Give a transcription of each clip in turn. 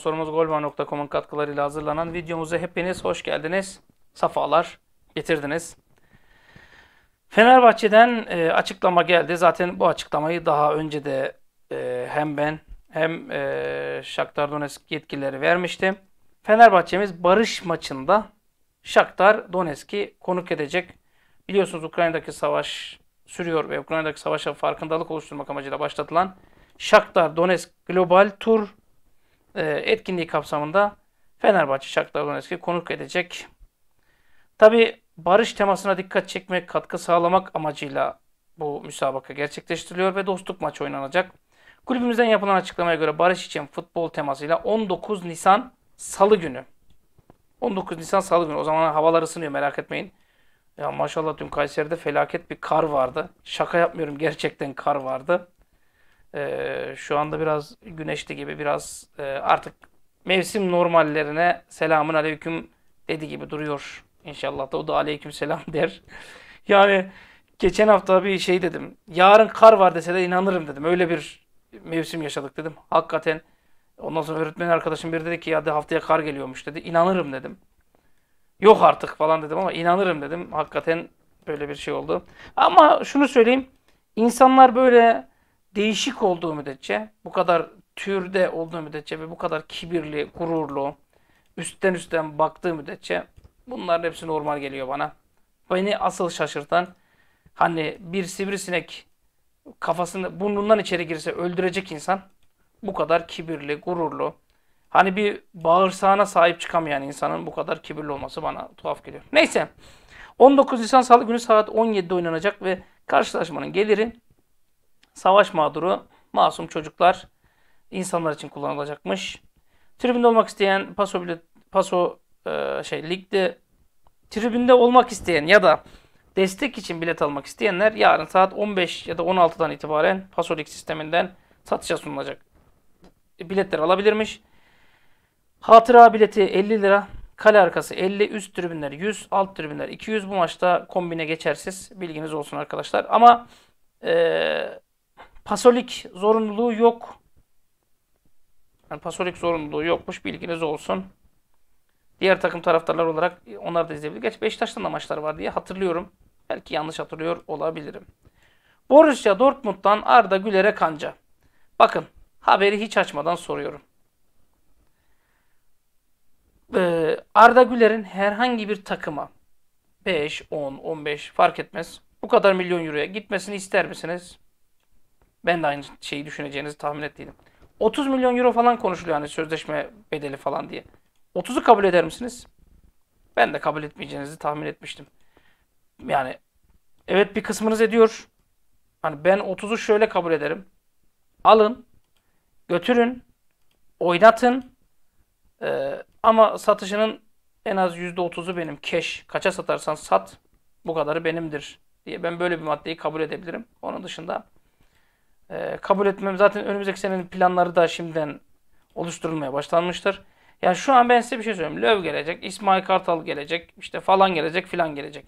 sponsorumuz golman.com'un katkılarıyla hazırlanan videomuza hepiniz hoş geldiniz. Safalar getirdiniz. Fenerbahçe'den e, açıklama geldi. Zaten bu açıklamayı daha önce de e, hem ben hem e, Shakhtar Donetsk yetkilileri vermiştim Fenerbahçe'miz barış maçında Shakhtar Donetsk'i konuk edecek. Biliyorsunuz Ukrayna'daki savaş sürüyor ve Ukrayna'daki savaşa farkındalık oluşturmak amacıyla başlatılan Shakhtar Donetsk Global Tur e, etkinliği kapsamında Fenerbahçe Şakhtar Donetsk'e konuk edecek. Tabi barış temasına dikkat çekmek, katkı sağlamak amacıyla bu müsabaka gerçekleştiriliyor ve dostluk maçı oynanacak. Kulübümüzden yapılan açıklamaya göre barış için futbol temasıyla 19 Nisan Salı günü. 19 Nisan Salı günü. O zaman havalar ısınıyor merak etmeyin. Ya maşallah dün Kayseri'de felaket bir kar vardı. Şaka yapmıyorum gerçekten kar vardı. Ee, şu anda biraz güneşli gibi biraz e, artık mevsim normallerine selamun aleyküm dedi gibi duruyor. İnşallah da o da aleyküm selam der. yani geçen hafta bir şey dedim. Yarın kar var dese de inanırım dedim. Öyle bir mevsim yaşadık dedim. Hakikaten ondan sonra öğretmen arkadaşım biri dedi ki ya de haftaya kar geliyormuş dedi. İnanırım dedim. Yok artık falan dedim ama inanırım dedim. Hakikaten böyle bir şey oldu. Ama şunu söyleyeyim. İnsanlar böyle değişik olduğu müddetçe, bu kadar türde olduğu müddetçe ve bu kadar kibirli, gururlu, üstten üstten baktığı müddetçe bunların hepsi normal geliyor bana. Beni asıl şaşırtan hani bir sivrisinek kafasını burnundan içeri girse öldürecek insan bu kadar kibirli, gururlu. Hani bir bağırsağına sahip çıkamayan insanın bu kadar kibirli olması bana tuhaf geliyor. Neyse 19 Nisan Salı günü saat 17'de oynanacak ve karşılaşmanın geliri savaş mağduru masum çocuklar insanlar için kullanılacakmış. Tribünde olmak isteyen paso bilet, paso e, şey ligde tribünde olmak isteyen ya da destek için bilet almak isteyenler yarın saat 15 ya da 16'dan itibaren paso lig sisteminden satışa sunulacak. Biletler alabilirmiş. Hatıra bileti 50 lira. Kale arkası 50, üst tribünler 100, alt tribünler 200. Bu maçta kombine geçersiz. Bilginiz olsun arkadaşlar. Ama e, Pasolik zorunluluğu yok. Yani pasolik zorunluluğu yokmuş bilginiz olsun. Diğer takım taraftarlar olarak onlar da izleyebilir. Geç Beşiktaş'tan da maçlar var diye hatırlıyorum. Belki yanlış hatırlıyor olabilirim. Borussia Dortmund'dan Arda Güler'e kanca. Bakın haberi hiç açmadan soruyorum. Ee, Arda Güler'in herhangi bir takıma 5, 10, 15 fark etmez. Bu kadar milyon euroya gitmesini ister misiniz? Ben de aynı şeyi düşüneceğinizi tahmin ettiydim. 30 milyon euro falan konuşuluyor hani sözleşme bedeli falan diye. 30'u kabul eder misiniz? Ben de kabul etmeyeceğinizi tahmin etmiştim. Yani evet bir kısmınız ediyor. Hani ben 30'u şöyle kabul ederim. Alın, götürün, oynatın ee, ama satışının en az %30'u benim. Keş. Kaça satarsan sat bu kadarı benimdir diye ben böyle bir maddeyi kabul edebilirim. Onun dışında e, kabul etmem. Zaten önümüzdeki senenin planları da şimdiden oluşturulmaya başlanmıştır. Yani şu an ben size bir şey söyleyeyim. Löv gelecek, İsmail Kartal gelecek, işte falan gelecek, filan gelecek.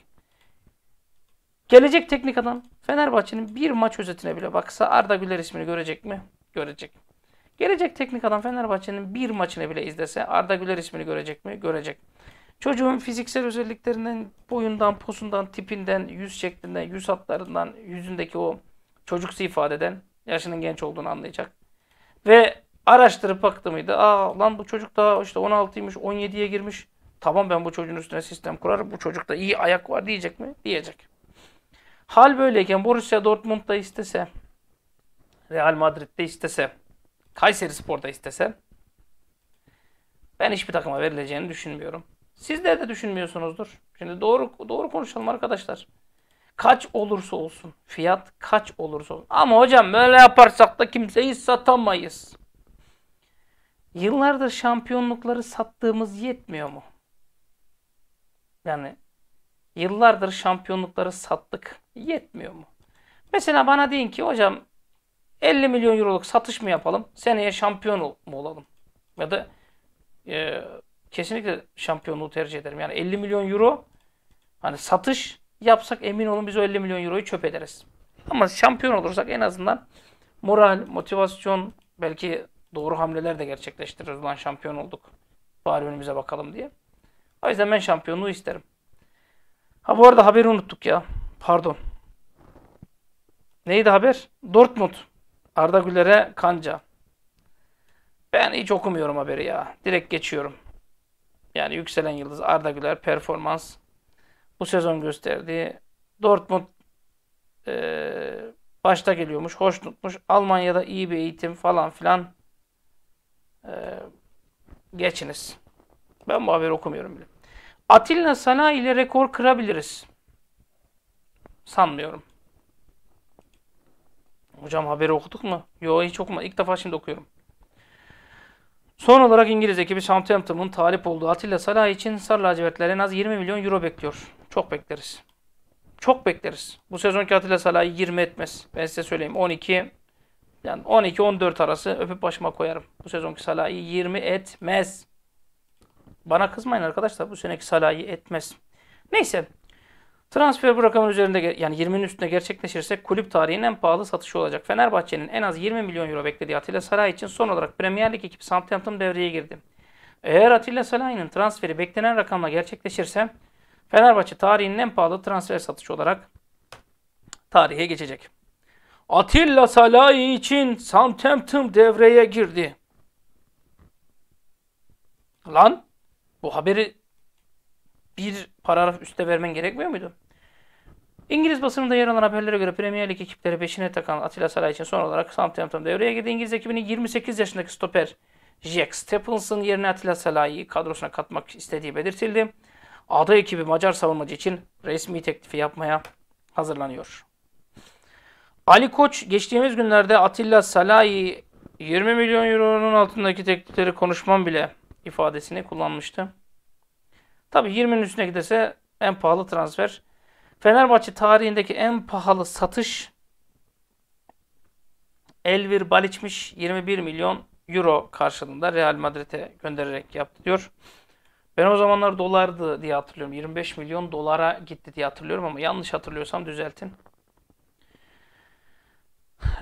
Gelecek teknik adam Fenerbahçe'nin bir maç özetine bile baksa Arda Güler ismini görecek mi? Görecek. Gelecek teknik adam Fenerbahçe'nin bir maçını bile izlese Arda Güler ismini görecek mi? Görecek. Çocuğun fiziksel özelliklerinden, boyundan, posundan, tipinden, yüz şeklinden, yüz hatlarından, yüzündeki o çocuksu ifadeden Yaşının genç olduğunu anlayacak. Ve araştırıp baktı mıydı? Aa lan bu çocuk daha işte 16'ymış, 17'ye girmiş. Tamam ben bu çocuğun üstüne sistem kurarım. Bu çocukta iyi ayak var diyecek mi? Diyecek. Hal böyleyken Borussia Dortmund'da istese, Real Madrid'de istese, Kayseri Spor'da istese ben hiçbir takıma verileceğini düşünmüyorum. Sizler de düşünmüyorsunuzdur. Şimdi doğru doğru konuşalım arkadaşlar. Kaç olursa olsun. Fiyat kaç olursa olsun. Ama hocam böyle yaparsak da kimseyi satamayız. Yıllardır şampiyonlukları sattığımız yetmiyor mu? Yani yıllardır şampiyonlukları sattık. Yetmiyor mu? Mesela bana deyin ki hocam 50 milyon euroluk satış mı yapalım? Seneye şampiyon mu olalım? Ya da e, kesinlikle şampiyonluğu tercih ederim. Yani 50 milyon euro hani satış yapsak emin olun biz o 50 milyon euroyu çöp ederiz. Ama şampiyon olursak en azından moral, motivasyon, belki doğru hamleler de gerçekleştiririz. Ulan şampiyon olduk. Bari önümüze bakalım diye. O yüzden ben şampiyonluğu isterim. Ha bu arada haberi unuttuk ya. Pardon. Neydi haber? Dortmund. Arda Güler'e kanca. Ben hiç okumuyorum haberi ya. Direkt geçiyorum. Yani yükselen yıldız Arda Güler performans bu sezon gösterdi Dortmund e, başta geliyormuş, hoş tutmuş. Almanya'da iyi bir eğitim falan filan e, geçiniz. Ben bu haberi okumuyorum bile. Atilla Sana ile rekor kırabiliriz. Sanmıyorum. Hocam haberi okuduk mu? yo hiç okuma İlk defa şimdi okuyorum. Son olarak İngiliz ekibi Southampton'un talip olduğu Atilla Salah için Sarı Lacivertler en az 20 milyon euro bekliyor. Çok bekleriz. Çok bekleriz. Bu sezonki Atilla Salah'ı 20 etmez. Ben size söyleyeyim 12 yani 12-14 arası öpüp başıma koyarım. Bu sezonki Salah'ı 20 etmez. Bana kızmayın arkadaşlar. Bu seneki Salah'ı etmez. Neyse. Transfer bu rakamın üzerinde yani 20'nin üstünde gerçekleşirse kulüp tarihinin en pahalı satışı olacak. Fenerbahçe'nin en az 20 milyon euro beklediği Atilla Salah için son olarak Premier Lig ekibi Southampton devreye girdi. Eğer Atilla Salah'ın transferi beklenen rakamla gerçekleşirse Fenerbahçe tarihinin en pahalı transfer satışı olarak tarihe geçecek. Atilla Salahi için Southampton devreye girdi. Lan bu haberi bir paragraf üste vermen gerekmiyor muydu? İngiliz basınında yer alan haberlere göre Premier League ekipleri peşine takan Atilla Salah için son olarak Southampton devreye girdi. İngiliz ekibinin 28 yaşındaki stoper Jack Stephenson yerine Atilla Salah'ı kadrosuna katmak istediği belirtildi ada ekibi Macar savunmacı için resmi teklifi yapmaya hazırlanıyor. Ali Koç geçtiğimiz günlerde Atilla Salahi 20 milyon euronun altındaki teklifleri konuşmam bile ifadesini kullanmıştı. Tabi 20'nin üstüne giderse en pahalı transfer. Fenerbahçe tarihindeki en pahalı satış Elvir Baliçmiş 21 milyon euro karşılığında Real Madrid'e göndererek yaptı diyor. Ben o zamanlar dolardı diye hatırlıyorum. 25 milyon dolara gitti diye hatırlıyorum ama yanlış hatırlıyorsam düzeltin.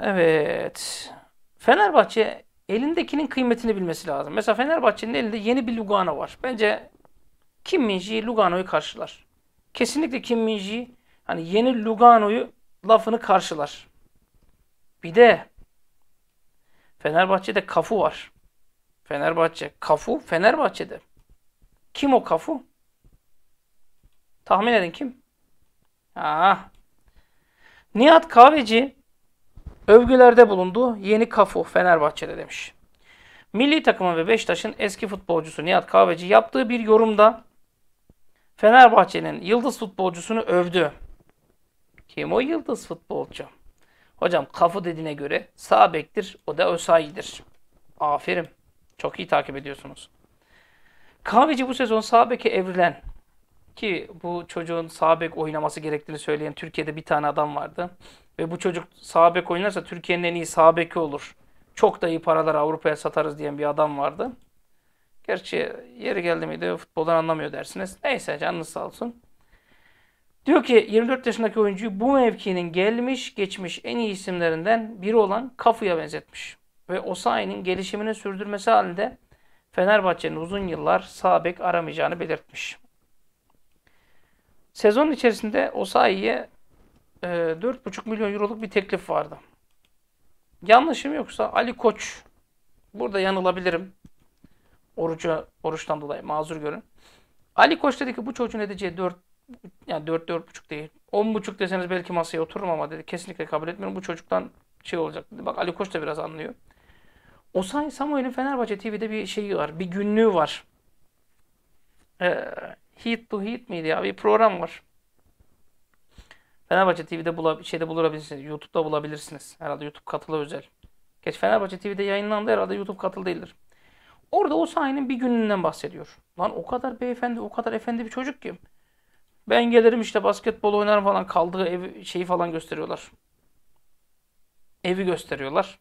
Evet. Fenerbahçe elindekinin kıymetini bilmesi lazım. Mesela Fenerbahçe'nin elinde yeni bir Lugano var. Bence Kim Minji Lugano'yu karşılar. Kesinlikle Kim Minji hani yeni Lugano'yu lafını karşılar. Bir de Fenerbahçe'de Kafu var. Fenerbahçe. Kafu Fenerbahçe'de. Kim o kafu? Tahmin edin kim? Ah. Nihat Kahveci övgülerde bulundu. Yeni kafu Fenerbahçe'de demiş. Milli takımın ve Beşiktaş'ın eski futbolcusu Nihat Kahveci yaptığı bir yorumda Fenerbahçe'nin yıldız futbolcusunu övdü. Kim o yıldız futbolcu? Hocam kafu dediğine göre sağ bektir, o da Ösayi'dir. Aferin. Çok iyi takip ediyorsunuz. Kahveci bu sezon sağ evrilen ki bu çocuğun Sabek oynaması gerektiğini söyleyen Türkiye'de bir tane adam vardı. Ve bu çocuk Sabek oynarsa Türkiye'nin en iyi Sabeki olur. Çok da iyi paralar Avrupa'ya satarız diyen bir adam vardı. Gerçi yeri geldi miydi futboldan anlamıyor dersiniz. Neyse canınız sağ olsun. Diyor ki 24 yaşındaki oyuncuyu bu mevkinin gelmiş geçmiş en iyi isimlerinden biri olan Kafu'ya benzetmiş. Ve Osayi'nin gelişimini sürdürmesi halinde Fenerbahçe'nin uzun yıllar sağ bek aramayacağını belirtmiş. Sezon içerisinde Osayi'ye e, 4,5 milyon euroluk bir teklif vardı. Yanlışım yoksa Ali Koç, burada yanılabilirim. Oruca, oruçtan dolayı mazur görün. Ali Koç dedi ki bu çocuğun edeceği 4 yani 4 4,5 değil. buçuk deseniz belki masaya otururum ama dedi kesinlikle kabul etmiyorum. Bu çocuktan şey olacak dedi. Bak Ali Koç da biraz anlıyor. Osay Samuel'in Fenerbahçe TV'de bir şeyi var. Bir günlüğü var. Ee, hit to Hit miydi ya? Bir program var. Fenerbahçe TV'de bulab şeyde bulabilirsiniz. YouTube'da bulabilirsiniz. Herhalde YouTube katılı özel. Geç Fenerbahçe TV'de yayınlandı herhalde YouTube katılı değildir. Orada o sahinenin bir gününden bahsediyor. Lan o kadar beyefendi, o kadar efendi bir çocuk ki. Ben gelirim işte basketbol oynarım falan kaldığı evi şeyi falan gösteriyorlar. Evi gösteriyorlar.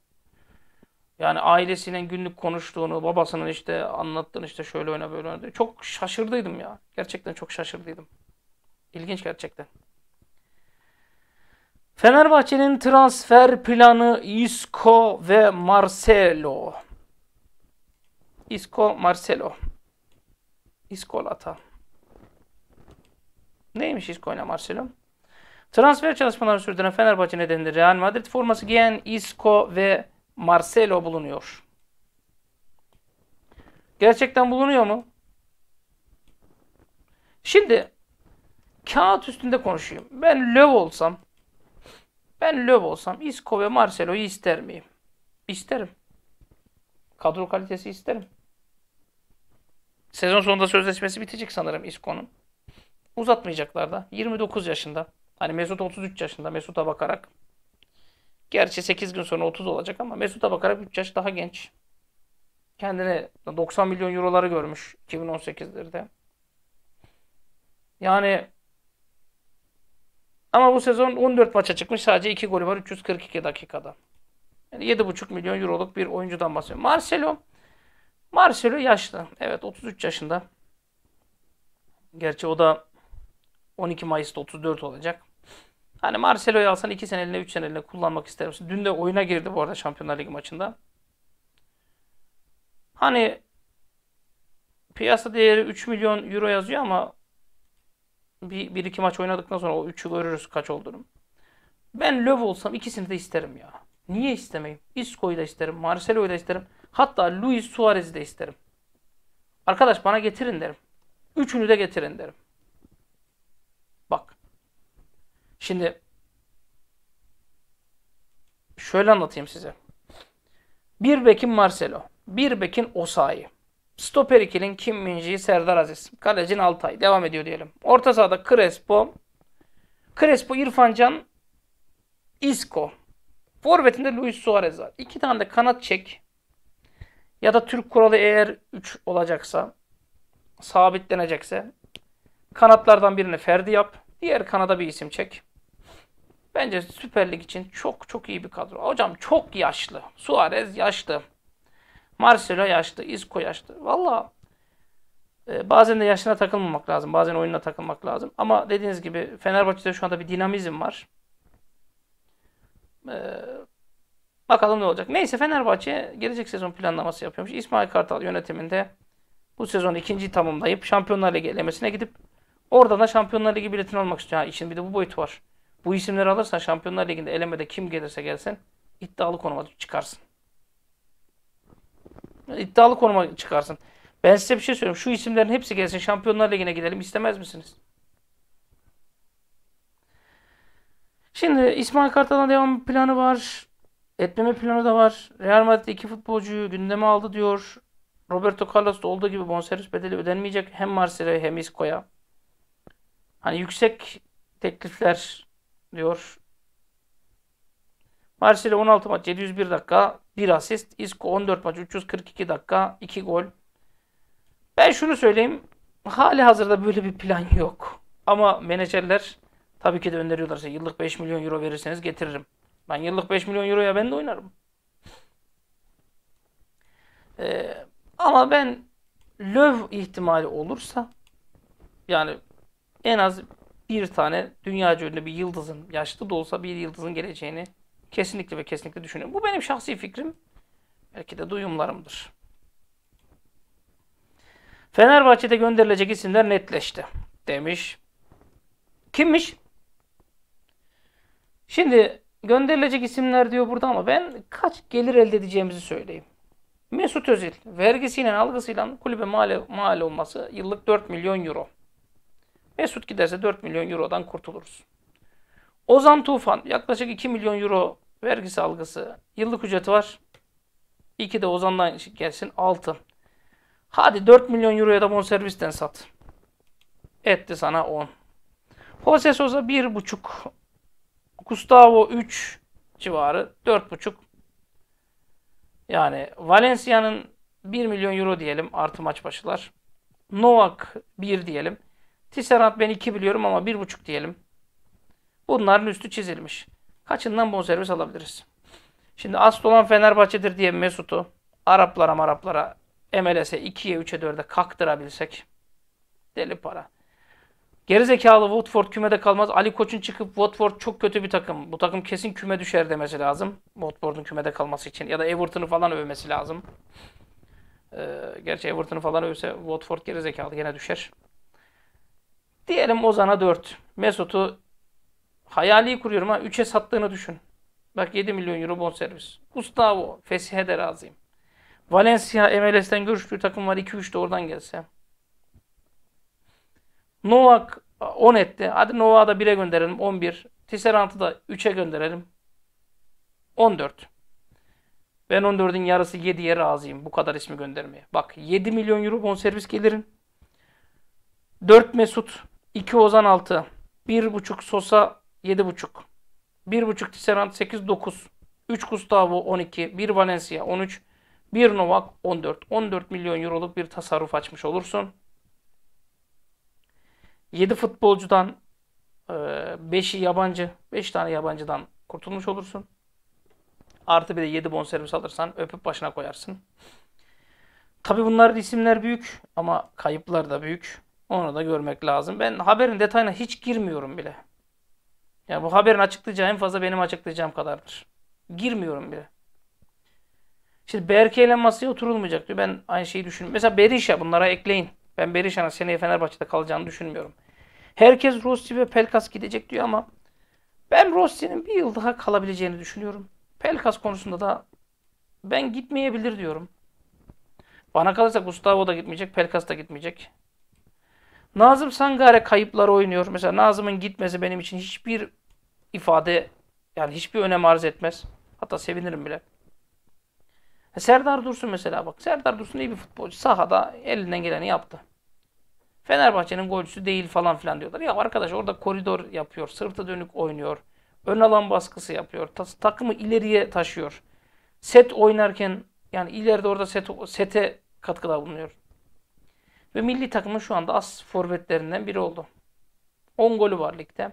Yani ailesinin günlük konuştuğunu, babasının işte anlattığını işte şöyle öyle böyle öyle Çok şaşırdıydım ya. Gerçekten çok şaşırdıydım. İlginç gerçekten. Fenerbahçe'nin transfer planı Isco ve Marcelo. Isco, Marcelo. Iscolata. Neymiş Isco ile Marcelo? Transfer çalışmalarını sürdüren Fenerbahçe nedeniyle Real Madrid forması giyen Isco ve Marcelo bulunuyor. Gerçekten bulunuyor mu? Şimdi kağıt üstünde konuşayım. Ben Löw olsam ben Löw olsam Isco ve Marcelo'yu ister miyim? İsterim. Kadro kalitesi isterim. Sezon sonunda sözleşmesi bitecek sanırım Isco'nun. Uzatmayacaklar da. 29 yaşında. Hani Mesut 33 yaşında Mesut'a bakarak Gerçi 8 gün sonra 30 olacak ama Mesut'a bakarak 3 yaş daha genç. Kendine 90 milyon euroları görmüş 2018'lerde. Yani ama bu sezon 14 maça çıkmış sadece 2 golü var 342 dakikada. Yani 7,5 milyon euroluk bir oyuncudan bahsediyorum. Marcelo Marcelo yaşlı. Evet 33 yaşında. Gerçi o da 12 Mayıs'ta 34 olacak. Hani Marcelo'yu alsan 2 seneliğine 3 seneliğine kullanmak ister misin? Dün de oyuna girdi bu arada Şampiyonlar Ligi maçında. Hani piyasa değeri 3 milyon euro yazıyor ama bir, bir iki maç oynadıktan sonra o 3'ü görürüz kaç olduğunu. Ben Löw olsam ikisini de isterim ya. Niye istemeyim? Isco'yu da isterim, Marcelo'yu da isterim. Hatta Luis Suarez'i de isterim. Arkadaş bana getirin derim. Üçünü de getirin derim. Şimdi şöyle anlatayım size. Bir bekin Marcelo, bir bekin Osayi. Stoper ikilin Kim Minji, Serdar Aziz. Kalecin Altay. Devam ediyor diyelim. Orta sahada Crespo. Crespo, İrfancan, Can, Isco. Forvetinde Luis Suarez var. İki tane de kanat çek. Ya da Türk kuralı eğer 3 olacaksa, sabitlenecekse kanatlardan birini Ferdi yap. Diğer kanada bir isim çek. Bence Süper Lig için çok çok iyi bir kadro. Hocam çok yaşlı. Suarez yaşlı. Marcelo yaşlı. Isco yaşlı. Valla e, bazen de yaşına takılmamak lazım. Bazen oyununa takılmak lazım. Ama dediğiniz gibi Fenerbahçe'de şu anda bir dinamizm var. E, bakalım ne olacak. Neyse Fenerbahçe gelecek sezon planlaması yapıyormuş. İsmail Kartal yönetiminde bu sezon ikinci tamamlayıp Şampiyonlar Ligi elemesine gidip oradan da Şampiyonlar Ligi biletini almak istiyor. Ha, işin bir de bu boyutu var. Bu isimleri alırsan Şampiyonlar Ligi'nde elemede kim gelirse gelsin iddialı konuma çıkarsın. İddialı konuma çıkarsın. Ben size bir şey söylüyorum. Şu isimlerin hepsi gelsin Şampiyonlar Ligi'ne gidelim istemez misiniz? Şimdi İsmail Kartal'ın devam planı var. Etmeme planı da var. Real Madrid iki futbolcuyu gündeme aldı diyor. Roberto Carlos da olduğu gibi bonservis bedeli ödenmeyecek hem Marcelo'ya hem Isco'ya. Hani yüksek teklifler diyor. Marsilya 16 maç 701 dakika, 1 asist. Isco 14 maç 342 dakika, 2 gol. Ben şunu söyleyeyim. Hali hazırda böyle bir plan yok. Ama menajerler tabii ki de öneriyorlarsa yıllık 5 milyon euro verirseniz getiririm. Ben yıllık 5 milyon euroya ben de oynarım. Ee, ama ben löv ihtimali olursa yani en az bir tane dünya ünlü bir yıldızın, yaşlı da olsa bir yıldızın geleceğini kesinlikle ve kesinlikle düşünüyorum. Bu benim şahsi fikrim. Belki de duyumlarımdır. Fenerbahçe'de gönderilecek isimler netleşti demiş. Kimmiş? Şimdi gönderilecek isimler diyor burada ama ben kaç gelir elde edeceğimizi söyleyeyim. Mesut Özil vergisiyle algısıyla kulübe mal, mal olması yıllık 4 milyon euro. Mesut giderse 4 milyon eurodan kurtuluruz. Ozan Tufan yaklaşık 2 milyon euro vergi algısı yıllık ücreti var. İki de Ozan'dan şey gelsin 6. Hadi 4 milyon euroya da bonservisten sat. Etti sana 10. Jose Sosa 1,5. Gustavo 3 civarı 4,5. Yani Valencia'nın 1 milyon euro diyelim artı maç başılar. Novak 1 diyelim. Tisserant ben 2 biliyorum ama 1,5 diyelim. Bunların üstü çizilmiş. Kaçından bonservis alabiliriz? Şimdi asıl olan Fenerbahçe'dir diye Mesut'u Araplara Maraplara MLS'e 2'ye 3'e 4'e kaktırabilsek deli para. Gerizekalı Watford kümede kalmaz. Ali Koç'un çıkıp Watford çok kötü bir takım. Bu takım kesin küme düşer demesi lazım. Watford'un kümede kalması için. Ya da Everton'u falan övmesi lazım. Ee, gerçi Everton'u falan övse Watford gerizekalı yine düşer. Diyelim Ozan'a 4. Mesut'u hayali kuruyorum ama 3'e sattığını düşün. Bak 7 milyon euro bonservis. Gustavo Fesih'e de razıyım. Valencia MLS'ten görüştüğü takım var 2-3 de oradan gelse. Novak 10 etti. Hadi Novak'a da 1'e gönderelim 11. Tisserant'ı da 3'e gönderelim. 14. Ben 14'ün yarısı 7'ye razıyım bu kadar ismi göndermeye. Bak 7 milyon euro bonservis gelirin. 4 Mesut, 2 Ozan 6. 1.5 Sosa 7.5. 1.5 Tisserand 8 9. 3 Gustavo 12. 1 Valencia 13. 1 Novak 14. 14 milyon euroluk bir tasarruf açmış olursun. 7 futbolcudan 5'i e, yabancı, 5 tane yabancıdan kurtulmuş olursun. Artı bir de 7 bonservis alırsan öpüp başına koyarsın. Tabi bunlar isimler büyük ama kayıplar da büyük. Onu da görmek lazım. Ben haberin detayına hiç girmiyorum bile. Ya bu haberin açıklayacağı en fazla benim açıklayacağım kadardır. Girmiyorum bile. Şimdi Berke ile masaya oturulmayacak diyor. Ben aynı şeyi düşünüyorum. Mesela Berisha bunlara ekleyin. Ben Berisha'nın seneye Fenerbahçe'de kalacağını düşünmüyorum. Herkes Rossi ve Pelkas gidecek diyor ama ben Rossi'nin bir yıl daha kalabileceğini düşünüyorum. Pelkas konusunda da ben gitmeyebilir diyorum. Bana kalırsa Gustavo da gitmeyecek, Pelkas da gitmeyecek. Nazım Sangare kayıpları oynuyor. Mesela Nazım'ın gitmesi benim için hiçbir ifade yani hiçbir önem arz etmez. Hatta sevinirim bile. Serdar Dursun mesela bak. Serdar Dursun iyi bir futbolcu. Sahada elinden geleni yaptı. Fenerbahçe'nin golcüsü değil falan filan diyorlar. Ya arkadaş orada koridor yapıyor. Sırtı dönük oynuyor. Ön alan baskısı yapıyor. Tas takımı ileriye taşıyor. Set oynarken yani ileride orada set, sete katkıda bulunuyor. Ve milli takımın şu anda as forvetlerinden biri oldu. 10 golü var ligde.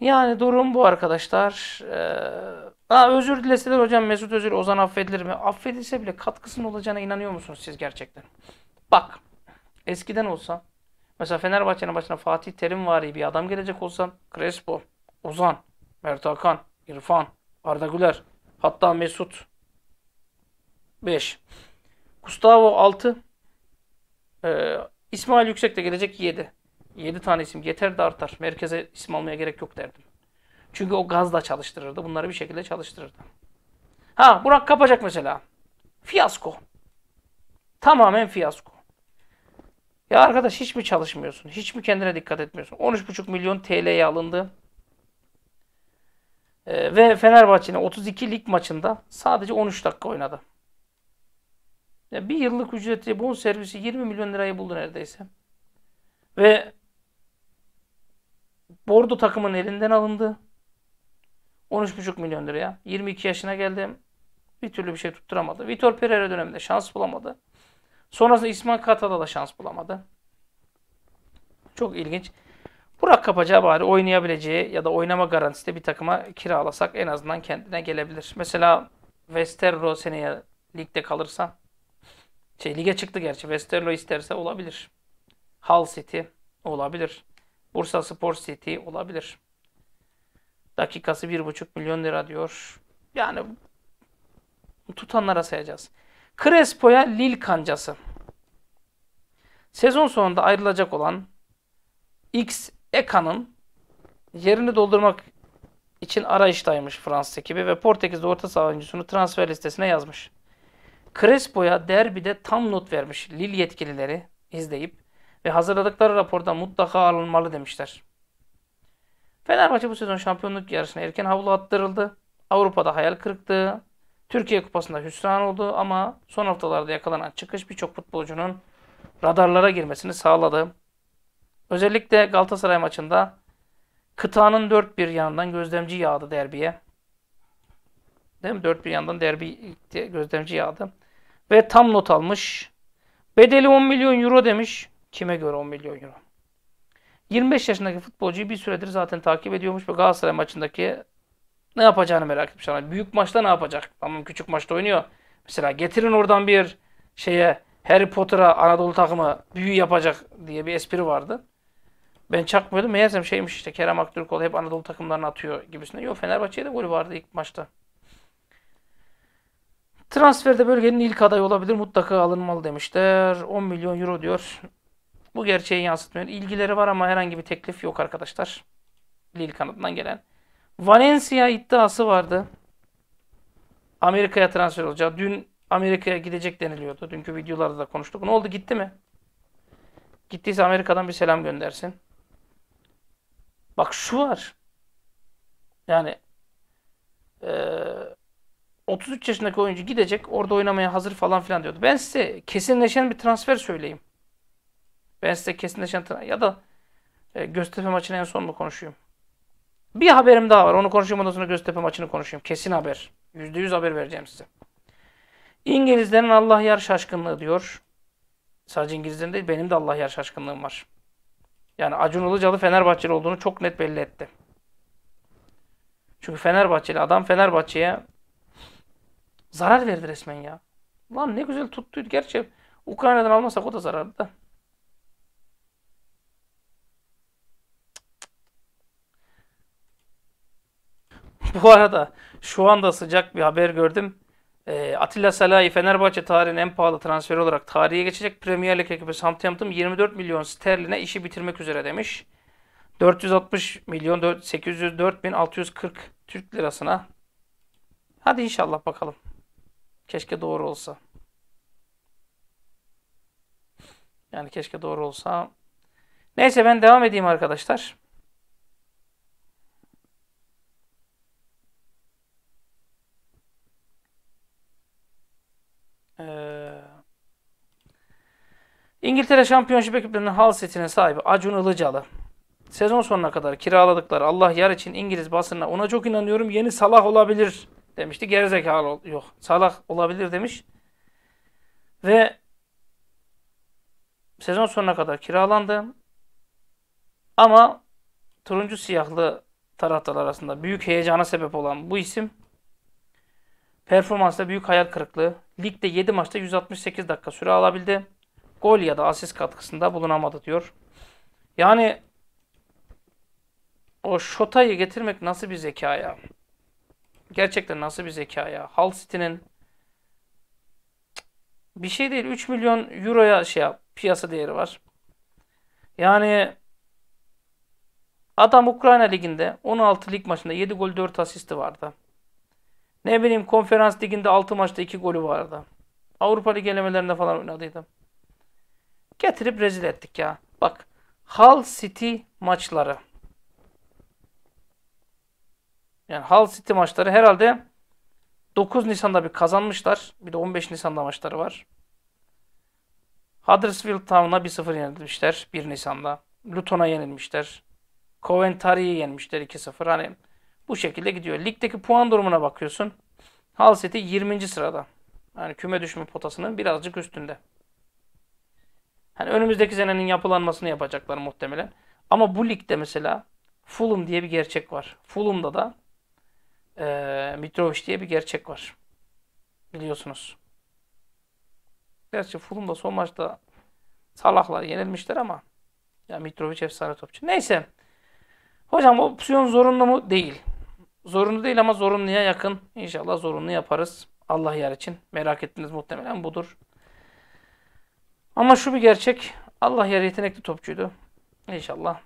Yani durum bu arkadaşlar. Ee, ha, özür dileseler hocam Mesut Özil Ozan affedilir mi? Affedilse bile katkısının olacağına inanıyor musunuz siz gerçekten? Bak eskiden olsa mesela Fenerbahçe'nin başına Fatih Terim vari bir adam gelecek olsa Crespo, Ozan, Mert Hakan, İrfan, Arda Güler hatta Mesut 5 Gustavo 6. Ee, İsmail Yüksek de gelecek 7. 7 tane isim yeter de artar. Merkeze isim almaya gerek yok derdim. Çünkü o gazla çalıştırırdı. Bunları bir şekilde çalıştırırdı. Ha Burak kapacak mesela. Fiyasko. Tamamen fiyasko. Ya arkadaş hiç mi çalışmıyorsun? Hiç mi kendine dikkat etmiyorsun? 13,5 milyon TL'ye alındı. Ee, ve Fenerbahçe'nin 32 lig maçında sadece 13 dakika oynadı. Yani bir yıllık ücreti bon servisi 20 milyon lirayı buldu neredeyse. Ve Bordo takımın elinden alındı. 13,5 milyon liraya. 22 yaşına geldi. Bir türlü bir şey tutturamadı. Vitor Pereira döneminde şans bulamadı. Sonrasında İsmail Katal'a da şans bulamadı. Çok ilginç. Burak Kapaca bari oynayabileceği ya da oynama garantisi de bir takıma kiralasak en azından kendine gelebilir. Mesela Vestero seneye ligde kalırsa şey, lige çıktı gerçi. Westerlo isterse olabilir. Hull City olabilir. Bursa Spor City olabilir. Dakikası 1,5 milyon lira diyor. Yani tutanlara sayacağız. Crespo'ya Lil kancası. Sezon sonunda ayrılacak olan X Eka'nın yerini doldurmak için arayıştaymış Fransız ekibi ve Portekiz'de orta saha oyuncusunu transfer listesine yazmış. Crespo'ya derbide tam not vermiş Lille yetkilileri izleyip ve hazırladıkları raporda mutlaka alınmalı demişler. Fenerbahçe bu sezon şampiyonluk yarışına erken havlu attırıldı. Avrupa'da hayal kırıklığı, Türkiye Kupası'nda hüsran oldu ama son haftalarda yakalanan çıkış birçok futbolcunun radarlara girmesini sağladı. Özellikle Galatasaray maçında kıtanın dört bir yanından gözlemci yağdı derbiye. Değil mi? Dört bir yandan derbi gözlemci yağdı. Ve tam not almış. Bedeli 10 milyon euro demiş. Kime göre 10 milyon euro? 25 yaşındaki futbolcuyu bir süredir zaten takip ediyormuş ve Galatasaray maçındaki ne yapacağını merak etmiş. Yani büyük maçta ne yapacak? tamam küçük maçta oynuyor. Mesela getirin oradan bir şeye Harry Potter'a Anadolu takımı büyü yapacak diye bir espri vardı. Ben çakmıyordum. Meğersem şeymiş işte Kerem Aktürkoğlu hep Anadolu takımlarına atıyor gibisine. Yok Fenerbahçe'ye de golü vardı ilk maçta. Transferde bölgenin ilk adayı olabilir. Mutlaka alınmalı demişler. 10 milyon euro diyor. Bu gerçeği yansıtmıyor. İlgileri var ama herhangi bir teklif yok arkadaşlar. Lille kanadından gelen. Valencia iddiası vardı. Amerika'ya transfer olacağı. Dün Amerika'ya gidecek deniliyordu. Dünkü videolarda da konuştuk. Ne oldu gitti mi? Gittiyse Amerika'dan bir selam göndersin. Bak şu var. Yani e, 33 yaşındaki oyuncu gidecek orada oynamaya hazır falan filan diyordu. Ben size kesinleşen bir transfer söyleyeyim. Ben size kesinleşen ya da e, Göztepe maçını en son mu konuşayım. Bir haberim daha var. Onu konuşayım ondan sonra Göztepe maçını konuşayım. Kesin haber. %100 haber vereceğim size. İngilizlerin Allah yar şaşkınlığı diyor. Sadece İngilizlerin değil benim de Allah yar şaşkınlığım var. Yani Acun Ilıcalı Fenerbahçeli olduğunu çok net belli etti. Çünkü Fenerbahçeli adam Fenerbahçe'ye Zarar verdi resmen ya. Lan ne güzel tuttuydu. Gerçi Ukrayna'dan almasak o da zarardı da. Bu arada şu anda sıcak bir haber gördüm. E, Atilla Salahi Fenerbahçe tarihinin en pahalı transferi olarak tarihe geçecek. Premier League ekibi Southampton 24 milyon sterline işi bitirmek üzere demiş. 460 milyon 804 bin 640 Türk lirasına. Hadi inşallah bakalım. Keşke doğru olsa. Yani keşke doğru olsa. Neyse ben devam edeyim arkadaşlar. Ee, İngiltere Şampiyonşip ekiplerinin hal setine sahibi Acun Ilıcalı. Sezon sonuna kadar kiraladıkları Allah yar için İngiliz basınına ona çok inanıyorum yeni Salah olabilir demişti. Gerizekalı ol yok. Salak olabilir demiş. Ve sezon sonuna kadar kiralandı. Ama turuncu siyahlı taraftar arasında büyük heyecana sebep olan bu isim performansta büyük hayal kırıklığı. Ligde 7 maçta 168 dakika süre alabildi. Gol ya da asist katkısında bulunamadı diyor. Yani o şotayı getirmek nasıl bir zeka ya? gerçekten nasıl bir zeka ya. Hull City'nin bir şey değil 3 milyon euroya şey yap, piyasa değeri var. Yani adam Ukrayna liginde 16 lig maçında 7 gol 4 asisti vardı. Ne bileyim konferans liginde 6 maçta 2 golü vardı. Avrupa Ligi elemelerinde falan oynadıydı. Getirip rezil ettik ya. Bak Hull City maçları. Yani Hull City maçları herhalde 9 Nisan'da bir kazanmışlar. Bir de 15 Nisan'da maçları var. Huddersfield Town'a 1-0 yenilmişler 1 Nisan'da. Luton'a yenilmişler. Coventry'yi yenmişler 2-0. Hani bu şekilde gidiyor. Ligdeki puan durumuna bakıyorsun. Hull City 20. sırada. Yani küme düşme potasının birazcık üstünde. Hani önümüzdeki senenin yapılanmasını yapacaklar muhtemelen. Ama bu ligde mesela Fulham diye bir gerçek var. Fulham'da da e, ee, Mitrovic diye bir gerçek var. Biliyorsunuz. Gerçi Fulham'da son maçta Salah'la yenilmişler ama ya Mitrovic efsane topçu. Neyse. Hocam opsiyon zorunlu mu? Değil. Zorunlu değil ama zorunluya yakın. İnşallah zorunlu yaparız. Allah yar için. Merak ettiniz muhtemelen budur. Ama şu bir gerçek. Allah yar yetenekli topçuydu. İnşallah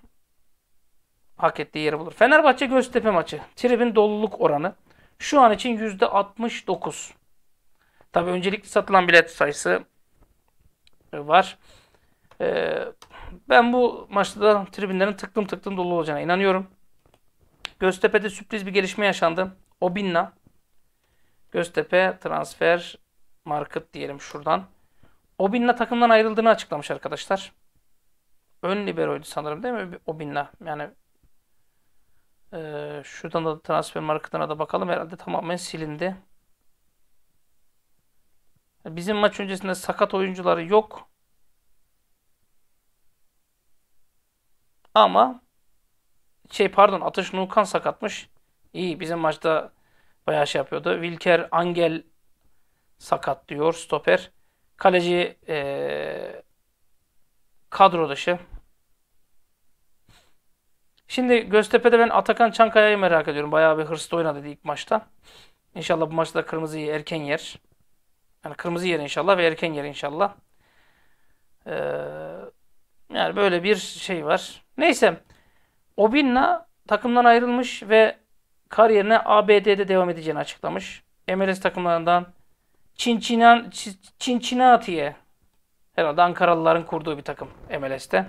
hak ettiği yeri bulur. Fenerbahçe Göztepe maçı. Tribün doluluk oranı şu an için %69. Tabii öncelikli satılan bilet sayısı e, var. E, ben bu maçta da tribünlerin tıklım tıklım dolu olacağına inanıyorum. Göztepe'de sürpriz bir gelişme yaşandı. Obinna. Göztepe transfer market diyelim şuradan. Obinna takımdan ayrıldığını açıklamış arkadaşlar. Ön liberoydu sanırım değil mi Obinna? Yani ee, şuradan da transfer marketine da bakalım. Herhalde tamamen silindi. Bizim maç öncesinde sakat oyuncuları yok. Ama şey pardon Atış Nukan sakatmış. İyi bizim maçta bayağı şey yapıyordu. Wilker Angel sakat diyor stoper. Kaleci ee, kadro dışı. Şimdi Göztepe'de ben Atakan Çankaya'yı merak ediyorum. Bayağı bir hırslı oynadı ilk maçta. İnşallah bu maçta kırmızıyı erken yer. Yani kırmızı yer inşallah ve erken yer inşallah. Ee, yani böyle bir şey var. Neyse. Obinna takımdan ayrılmış ve kariyerine ABD'de devam edeceğini açıklamış. MLS takımlarından Cincinnati'ye herhalde Ankaralıların kurduğu bir takım MLS'te.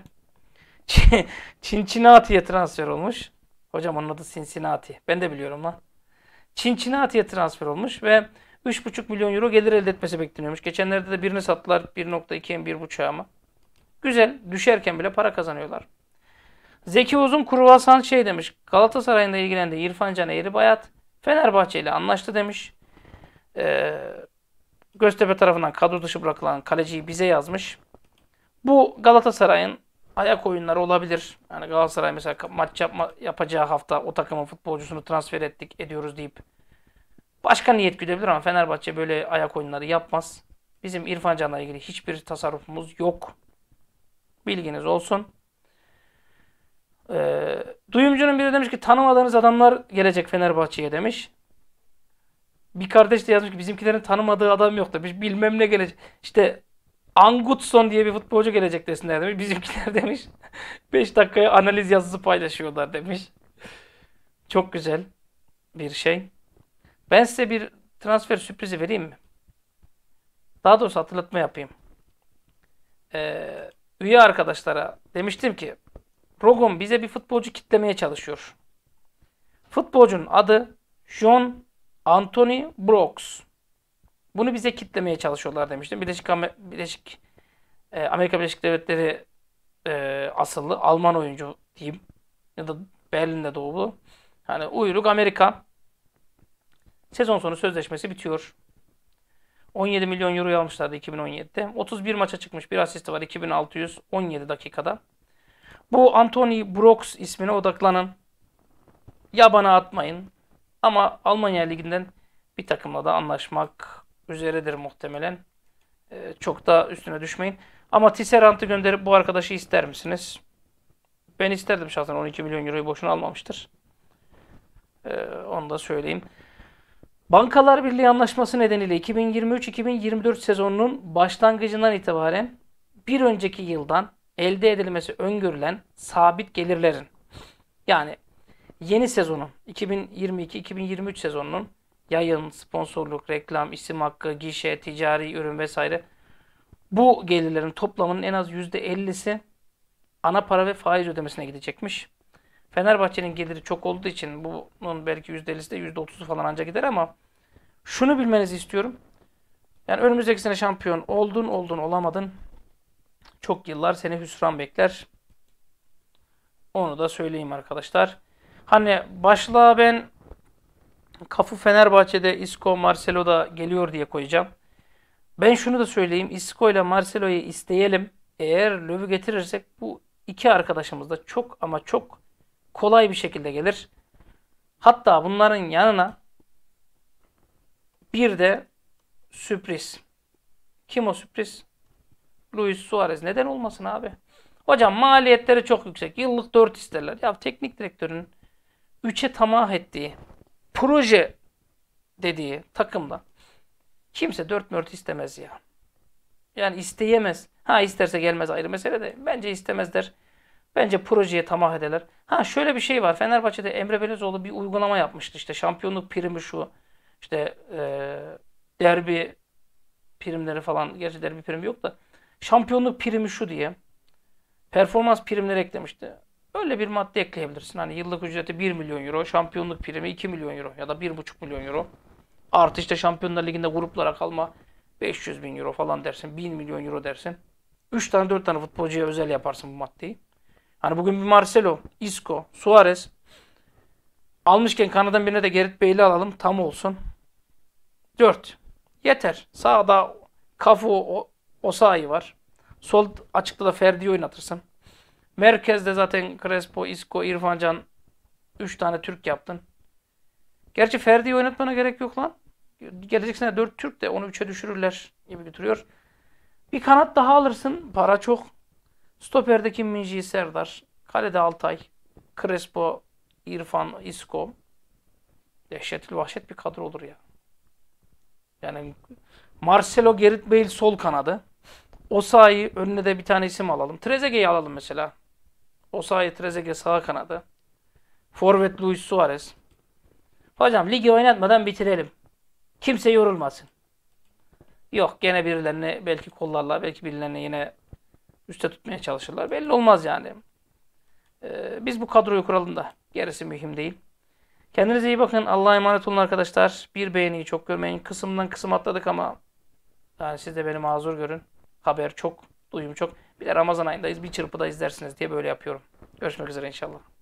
Cincinnati'ye transfer olmuş. Hocam onun adı Cincinnati. Ben de biliyorum lan. Cincinnati'ye transfer olmuş ve 3,5 milyon euro gelir elde etmesi bekleniyormuş. Geçenlerde de birini sattılar 1.2'ye 1.5'a ama Güzel. Düşerken bile para kazanıyorlar. Zeki Uzun Kruvasan şey demiş. Galatasaray'la ilgilendi İrfan Can Eğribayat. Fenerbahçe ile anlaştı demiş. Ee, Göztepe tarafından kadro dışı bırakılan kaleciyi bize yazmış. Bu Galatasaray'ın ayak oyunları olabilir. Yani Galatasaray mesela maç yapma, yapacağı hafta o takımın futbolcusunu transfer ettik ediyoruz deyip başka niyet güdebilir ama Fenerbahçe böyle ayak oyunları yapmaz. Bizim İrfan Can'la ilgili hiçbir tasarrufumuz yok. Bilginiz olsun. Ee, duyumcunun biri demiş ki tanımadığınız adamlar gelecek Fenerbahçe'ye demiş. Bir kardeş de yazmış ki bizimkilerin tanımadığı adam yok demiş. Bilmem ne gelecek. İşte Angutson diye bir futbolcu gelecek desinler demiş. Bizimkiler demiş 5 dakikaya analiz yazısı paylaşıyorlar demiş. Çok güzel bir şey. Ben size bir transfer sürprizi vereyim mi? Daha doğrusu hatırlatma yapayım. Ee, üye arkadaşlara demiştim ki Rogon bize bir futbolcu kitlemeye çalışıyor. Futbolcunun adı John Anthony Brooks. Bunu bize kitlemeye çalışıyorlar demiştim. Birleşik, Birleşik e, Amerika Birleşik Devletleri e, asıllı Alman oyuncu diyeyim ya da Berlin'de doğulu. Yani uyruk Amerika. Sezon sonu sözleşmesi bitiyor. 17 milyon euro almışlardı 2017'de. 31 maça çıkmış. Bir asisti var 2617 dakikada. Bu Anthony Brooks ismine odaklanın. Ya bana atmayın. Ama Almanya Ligi'nden bir takımla da anlaşmak üzeredir muhtemelen. E, çok da üstüne düşmeyin. Ama Tisserant'ı gönderip bu arkadaşı ister misiniz? Ben isterdim şahsen 12 milyon euroyu boşuna almamıştır. E, onu da söyleyeyim. Bankalar Birliği anlaşması nedeniyle 2023-2024 sezonunun başlangıcından itibaren bir önceki yıldan elde edilmesi öngörülen sabit gelirlerin yani yeni sezonun 2022-2023 sezonunun yayın, sponsorluk, reklam, isim hakkı, gişe, ticari ürün vesaire bu gelirlerin toplamının en az %50'si ana para ve faiz ödemesine gidecekmiş. Fenerbahçe'nin geliri çok olduğu için bunun belki %50'si de %30'u falan ancak gider ama şunu bilmenizi istiyorum. Yani önümüzdeki sene şampiyon oldun oldun olamadın. Çok yıllar seni hüsran bekler. Onu da söyleyeyim arkadaşlar. Hani başla ben Kafu Fenerbahçe'de Isco Marcelo da geliyor diye koyacağım. Ben şunu da söyleyeyim. Isco ile Marcelo'yu isteyelim. Eğer Löv'ü getirirsek bu iki arkadaşımız da çok ama çok kolay bir şekilde gelir. Hatta bunların yanına bir de sürpriz. Kim o sürpriz? Luis Suarez. Neden olmasın abi? Hocam maliyetleri çok yüksek. Yıllık 4 isterler. Ya teknik direktörün 3'e tamah ettiği proje dediği takımda kimse dört mört istemez ya. Yani isteyemez. Ha isterse gelmez ayrı mesele de. Bence istemezler. Bence projeye tamah ederler. Ha şöyle bir şey var. Fenerbahçe'de Emre Belezoğlu bir uygulama yapmıştı. İşte şampiyonluk primi şu. İşte e, derbi primleri falan. Gerçi derbi primi yok da. Şampiyonluk primi şu diye. Performans primleri eklemişti. Öyle bir madde ekleyebilirsin. Hani yıllık ücreti 1 milyon euro, şampiyonluk primi 2 milyon euro ya da 1,5 milyon euro. Artı işte Şampiyonlar Ligi'nde gruplara kalma 500 bin euro falan dersin, 1000 milyon euro dersin. 3 tane 4 tane futbolcuya özel yaparsın bu maddeyi. Hani bugün bir Marcelo, Isco, Suarez almışken kanadan birine de Gerrit Bey'li alalım tam olsun. 4. Yeter. Sağda Kafu, Osayi var. Sol açıkta da Ferdi'yi oynatırsın. Merkezde zaten Crespo, Isco, İrfancan 3 tane Türk yaptın. Gerçi Ferdi'yi oynatmana gerek yok lan. Gelecek sene 4 Türk de onu 3'e düşürürler gibi götürüyor. Bir kanat daha alırsın. Para çok. Stoperdeki Minji Serdar. Kalede Altay. Crespo, İrfan, Isco. dehşetli vahşet bir kadro olur ya. Yani Marcelo Gerrit Bale sol kanadı. Osayi önüne de bir tane isim alalım. Trezeguet'i alalım mesela. Osayi Trezege sağ kanada. Forvet Luis Suarez. Hocam ligi oynatmadan bitirelim. Kimse yorulmasın. Yok gene birilerini belki kollarlar. Belki birilerini yine üste tutmaya çalışırlar. Belli olmaz yani. Ee, biz bu kadroyu kuralım da. Gerisi mühim değil. Kendinize iyi bakın. Allah'a emanet olun arkadaşlar. Bir beğeniyi çok görmeyin. Kısımdan kısım atladık ama yani siz de beni mazur görün. Haber çok duyum çok. Bir de Ramazan ayındayız. Bir çırpıda izlersiniz diye böyle yapıyorum. Görüşmek üzere inşallah.